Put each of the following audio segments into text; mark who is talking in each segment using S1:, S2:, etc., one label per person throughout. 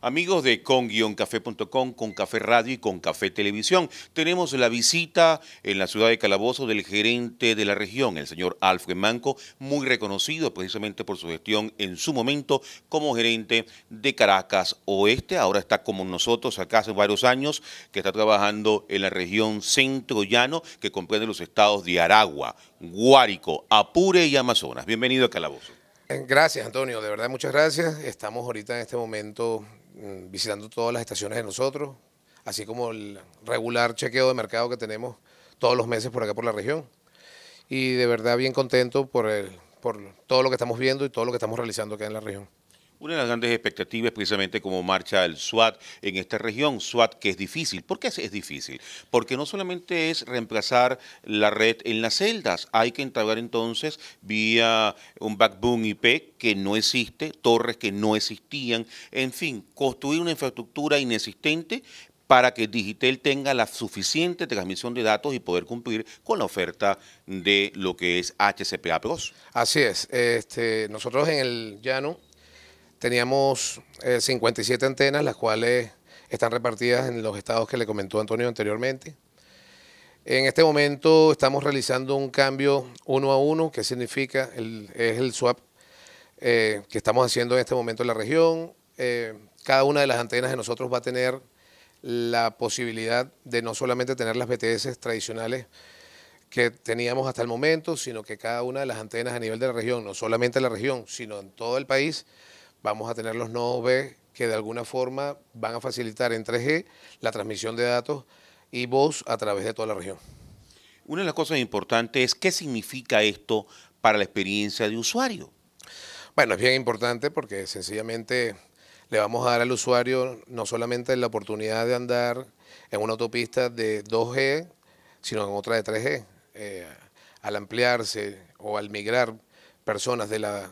S1: Amigos de con-café.com, con Café Radio y con Café Televisión, tenemos la visita en la ciudad de Calabozo del gerente de la región, el señor Alfred Manco, muy reconocido precisamente por su gestión en su momento como gerente de Caracas Oeste. Ahora está como nosotros acá hace varios años, que está trabajando en la región centro-llano, que comprende los estados de Aragua, Guárico, Apure y Amazonas. Bienvenido a Calabozo.
S2: Eh, gracias, Antonio. De verdad, muchas gracias. Estamos ahorita en este momento mm, visitando todas las estaciones de nosotros, así como el regular chequeo de mercado que tenemos todos los meses por acá por la región. Y de verdad, bien contento por, el, por todo lo que estamos viendo y todo lo que estamos realizando acá en la región.
S1: Una de las grandes expectativas precisamente como marcha el SWAT en esta región, SWAT que es difícil. ¿Por qué es difícil? Porque no solamente es reemplazar la red en las celdas, hay que entablar entonces vía un backbone IP que no existe, torres que no existían, en fin, construir una infraestructura inexistente para que Digitel tenga la suficiente transmisión de datos y poder cumplir con la oferta de lo que es HCPA Plus.
S2: Así es. Este, nosotros en el llano Teníamos 57 eh, antenas, las cuales están repartidas en los estados que le comentó Antonio anteriormente. En este momento estamos realizando un cambio uno a uno, que significa, el, es el swap eh, que estamos haciendo en este momento en la región. Eh, cada una de las antenas de nosotros va a tener la posibilidad de no solamente tener las BTS tradicionales que teníamos hasta el momento, sino que cada una de las antenas a nivel de la región, no solamente en la región, sino en todo el país, vamos a tener los nodos B que de alguna forma van a facilitar en 3G la transmisión de datos y voz a través de toda la región. Una de las cosas importantes es qué significa esto para la experiencia de usuario. Bueno, es bien importante porque sencillamente le vamos a dar al usuario no solamente la oportunidad de andar en una autopista de 2G, sino en otra de 3G. Eh, al ampliarse o al migrar personas de la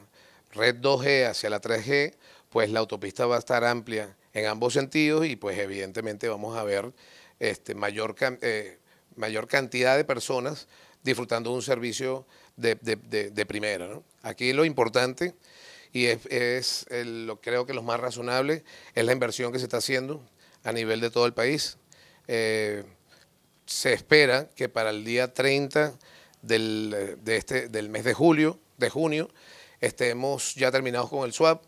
S2: red 2G hacia la 3G, pues la autopista va a estar amplia en ambos sentidos y pues evidentemente vamos a ver este, mayor, eh, mayor cantidad de personas disfrutando de un servicio de, primera. Aquí lo importante, y es, lo, creo que lo más razonable, es la inversión que se está haciendo a nivel de todo el país. Eh, se espera que para el día 30 del, eh, este, del mes de julio, de junio, estemos hemos ya terminado con el swap.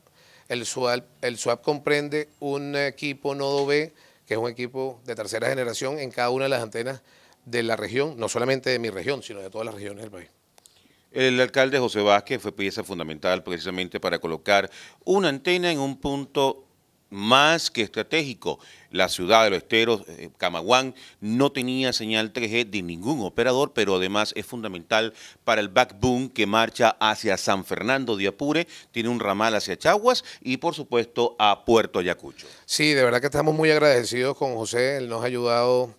S2: El swap, el swap comprende un equipo nodo B, que es un equipo de tercera generación en cada una de las antenas de la región, no solamente de mi región, sino de todas las regiones del país.
S1: El alcalde José Vázquez fue pieza fundamental precisamente para colocar una antena en un punto más que estratégico. La ciudad de los Esteros, eh, Camaguán, no tenía señal 3G de ningún operador, pero además es fundamental para el backbone que marcha hacia San Fernando de Apure, tiene un ramal hacia Chaguas y por supuesto a Puerto Ayacucho.
S2: Sí, de verdad que estamos muy agradecidos con José, él nos ha ayudado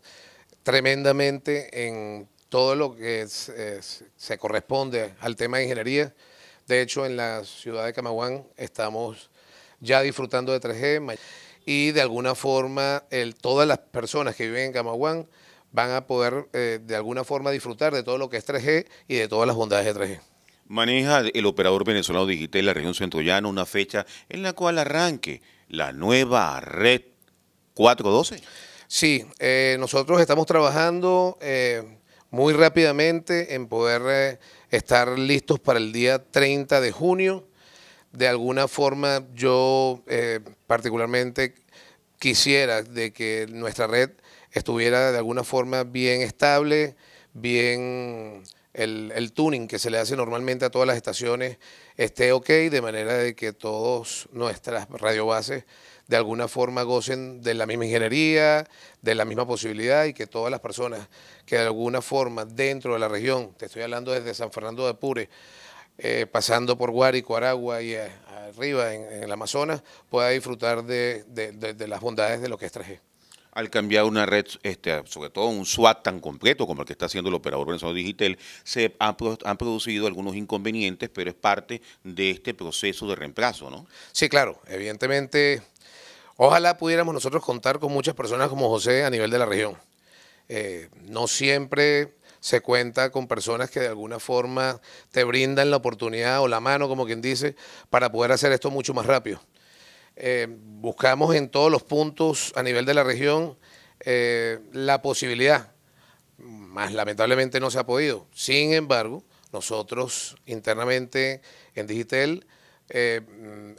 S2: tremendamente en todo lo que se corresponde al tema de ingeniería. De hecho, en la ciudad de Camaguán estamos ya disfrutando de 3G y de alguna forma todas las personas que viven en Camaguán van a poder eh, de alguna forma disfrutar de todo lo que es 3G y de todas las bondades de 3G. Maneja
S1: el operador venezolano digital la región centrollana una fecha en la cual arranque la
S2: nueva red 412. Sí, eh, nosotros estamos trabajando eh, muy rápidamente en poder estar listos para el día 30 de junio de alguna forma yo eh, particularmente quisiera de que nuestra red estuviera de alguna forma bien estable, bien el, el, tuning que se le hace normalmente a todas las estaciones esté ok, de manera de que todas nuestras radiobases de alguna forma gocen de la misma ingeniería, de la misma posibilidad y que todas las personas que de alguna forma dentro de la región, te estoy hablando desde San Fernando de Apure eh, pasando por Guárico, Aragua y eh, arriba en, el Amazonas, pueda disfrutar de, las bondades de lo que es
S1: Al cambiar una red, este, sobre todo un SWAT tan completo como el que está haciendo el operador venezolano digital, se han, producido algunos inconvenientes,
S2: pero es parte de este proceso de reemplazo, ¿no? Sí, claro. Evidentemente, ojalá pudiéramos nosotros contar con muchas personas como José a nivel de la región. Eh, no siempre se cuenta con personas que de alguna forma te brindan la oportunidad o la mano, como quien dice, para poder hacer esto mucho más rápido. Eh, buscamos en todos los puntos a nivel de la región eh, la posibilidad, más lamentablemente no se ha podido. Sin embargo, nosotros internamente en Digitel eh,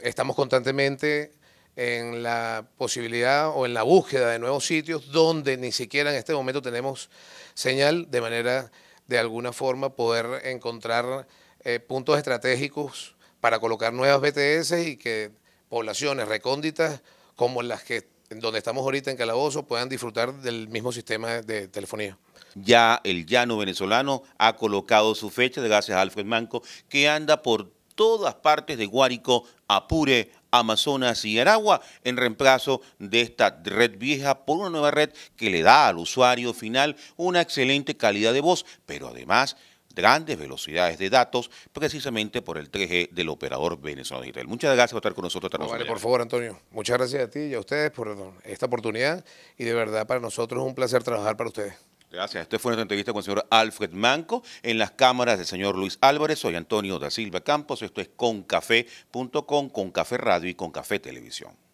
S2: estamos constantemente en la posibilidad o en la búsqueda de nuevos sitios donde ni siquiera en este momento tenemos señal de manera de alguna forma poder encontrar eh, puntos estratégicos para colocar nuevas BTS y que poblaciones recónditas como las que donde estamos ahorita en Calabozo puedan disfrutar del mismo sistema de telefonía.
S1: Ya el llano venezolano ha colocado su fecha de gracias a Alfred Manco, que anda por todas partes de Guárico, Apure, Amazonas y Aragua en reemplazo de esta red vieja por una nueva red que le da al usuario final una excelente calidad de voz, pero además grandes velocidades de datos, precisamente por el 3G del operador venezolano digital. Muchas gracias por estar con nosotros. vale, por
S2: favor, Antonio. Muchas gracias a ti y a ustedes por esta oportunidad y de verdad para nosotros es un placer trabajar para ustedes. Gracias.
S1: Esto fue nuestra entrevista con el señor Alfred Manco en las cámaras del señor Luis Álvarez. Soy Antonio da Silva Campos. Esto es concafé.com, con Café Radio y con Café Televisión.